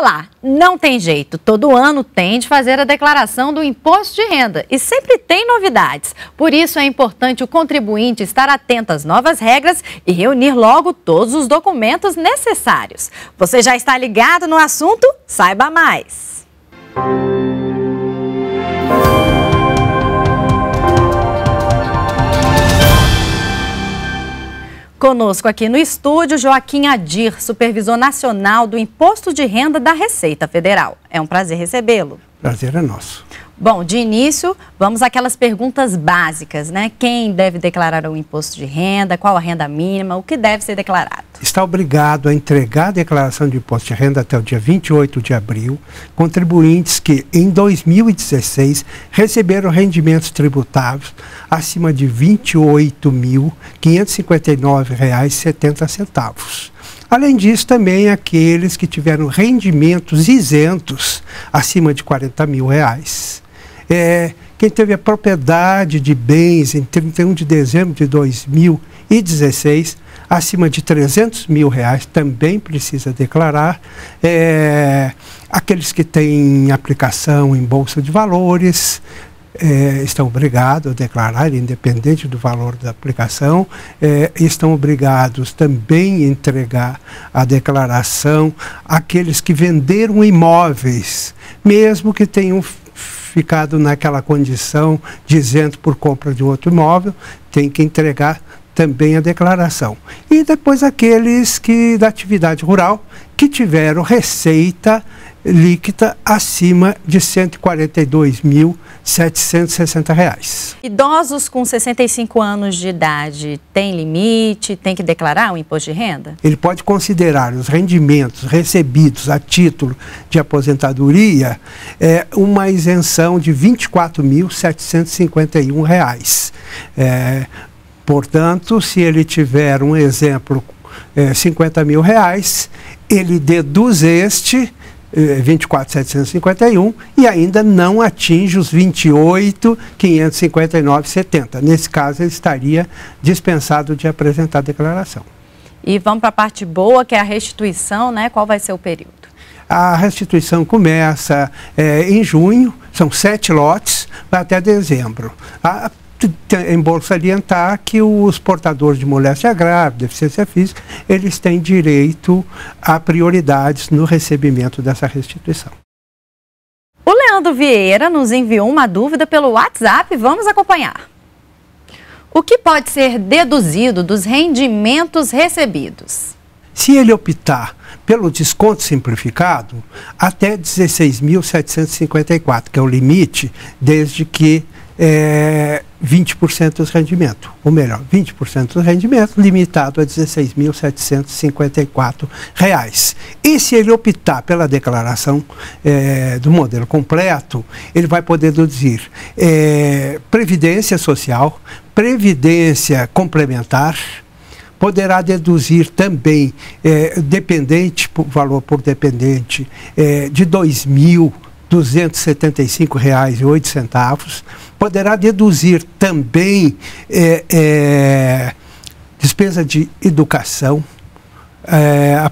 lá, Não tem jeito. Todo ano tem de fazer a declaração do imposto de renda e sempre tem novidades. Por isso é importante o contribuinte estar atento às novas regras e reunir logo todos os documentos necessários. Você já está ligado no assunto? Saiba mais. Música Conosco aqui no estúdio, Joaquim Adir, supervisor nacional do Imposto de Renda da Receita Federal. É um prazer recebê-lo. Prazer é nosso. Bom, de início, vamos àquelas perguntas básicas, né? Quem deve declarar o imposto de renda, qual a renda mínima, o que deve ser declarado? Está obrigado a entregar a declaração de imposto de renda até o dia 28 de abril, contribuintes que em 2016 receberam rendimentos tributáveis acima de R$ 28.559,70. Além disso, também aqueles que tiveram rendimentos isentos acima de R$ 40 mil reais é, quem teve a propriedade de bens em 31 de dezembro de 2016, acima de 300 mil reais, também precisa declarar. É, aqueles que têm aplicação em Bolsa de Valores, é, estão obrigados a declarar, independente do valor da aplicação, é, estão obrigados também a entregar a declaração àqueles que venderam imóveis, mesmo que tenham ficado naquela condição, dizendo por compra de outro imóvel, tem que entregar também a declaração. E depois aqueles que da atividade rural que tiveram receita líquida acima de R$ 142.760. Idosos com 65 anos de idade têm limite, tem que declarar o um imposto de renda? Ele pode considerar os rendimentos recebidos a título de aposentadoria é, uma isenção de R$ 24.751. É, portanto, se ele tiver um exemplo é, 50.000, mil reais, ele deduz este 24.751 eh, e ainda não atinge os 28.559,70. Nesse caso, ele estaria dispensado de apresentar a declaração. E vamos para a parte boa, que é a restituição, né? Qual vai ser o período? A restituição começa é, em junho, são sete lotes, vai até dezembro. A embora salientar que os portadores de moléstia grave, deficiência física, eles têm direito a prioridades no recebimento dessa restituição. O Leandro Vieira nos enviou uma dúvida pelo WhatsApp, vamos acompanhar. O que pode ser deduzido dos rendimentos recebidos? Se ele optar pelo desconto simplificado, até 16.754, que é o limite, desde que é, 20% do rendimento ou melhor, 20% do rendimento limitado a R$ 16.754. E se ele optar pela declaração é, do modelo completo, ele vai poder deduzir é, previdência social, previdência complementar, poderá deduzir também é, dependente, por, valor por dependente, de R$ 2.000 R$ 275,08, poderá deduzir também é, é, despesa de educação é,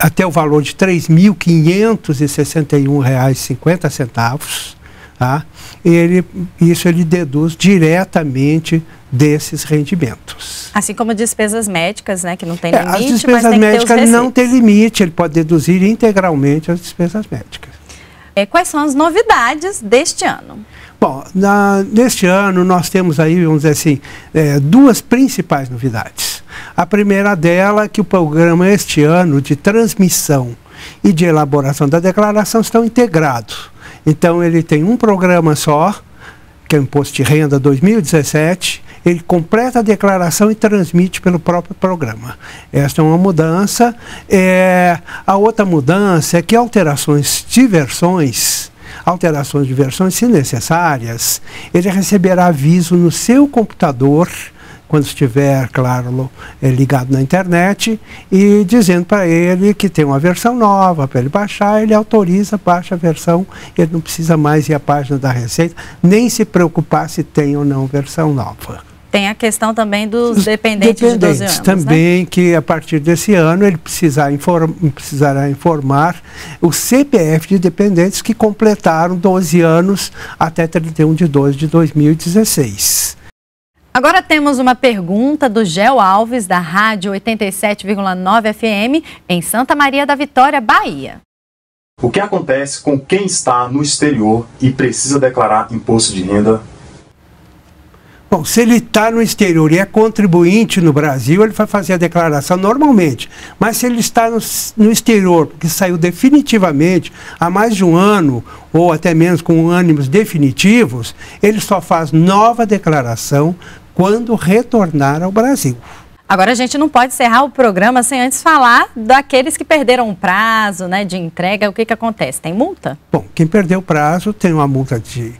até o valor de R$ 3.561,50. Tá? Ele, isso ele deduz diretamente desses rendimentos. Assim como despesas médicas, né, que não tem é, limite, é, As despesas médicas não tem limite, ele pode deduzir integralmente as despesas médicas. É, quais são as novidades deste ano? Bom, na, neste ano nós temos aí, vamos dizer assim, é, duas principais novidades. A primeira dela é que o programa este ano de transmissão e de elaboração da declaração estão integrados. Então ele tem um programa só, que é o Imposto de Renda 2017, ele completa a declaração e transmite pelo próprio programa. Esta é uma mudança. É, a outra mudança é que alterações de versões alterações de versões, se necessárias, ele receberá aviso no seu computador, quando estiver, claro, é, ligado na internet, e dizendo para ele que tem uma versão nova para ele baixar, ele autoriza, baixa a versão, ele não precisa mais ir à página da Receita, nem se preocupar se tem ou não versão nova. Tem a questão também dos dependentes, dependentes de 12 anos. Né? Também né? que a partir desse ano ele precisar inform, precisará informar o CPF de dependentes que completaram 12 anos até 31 de 12 de 2016. Agora temos uma pergunta do Gel Alves, da Rádio 87,9 FM, em Santa Maria da Vitória, Bahia. O que acontece com quem está no exterior e precisa declarar imposto de renda Bom, se ele está no exterior e é contribuinte no Brasil, ele vai fazer a declaração normalmente. Mas se ele está no, no exterior, que saiu definitivamente há mais de um ano, ou até menos com ânimos definitivos, ele só faz nova declaração quando retornar ao Brasil. Agora a gente não pode encerrar o programa sem antes falar daqueles que perderam o prazo né, de entrega. O que, que acontece? Tem multa? Bom, quem perdeu o prazo tem uma multa de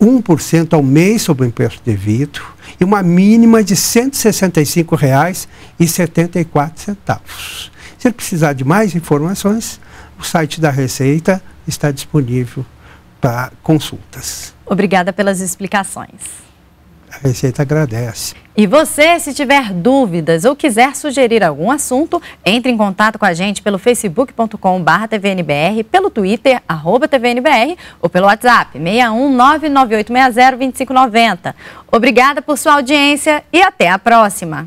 1% ao mês sobre o imposto devido e uma mínima de R$ 165,74. Se ele precisar de mais informações, o site da Receita está disponível para consultas. Obrigada pelas explicações. A Receita agradece. E você, se tiver dúvidas ou quiser sugerir algum assunto, entre em contato com a gente pelo facebook.com.br tvnbr, pelo twitter, arroba tvnbr ou pelo WhatsApp 61998602590. Obrigada por sua audiência e até a próxima!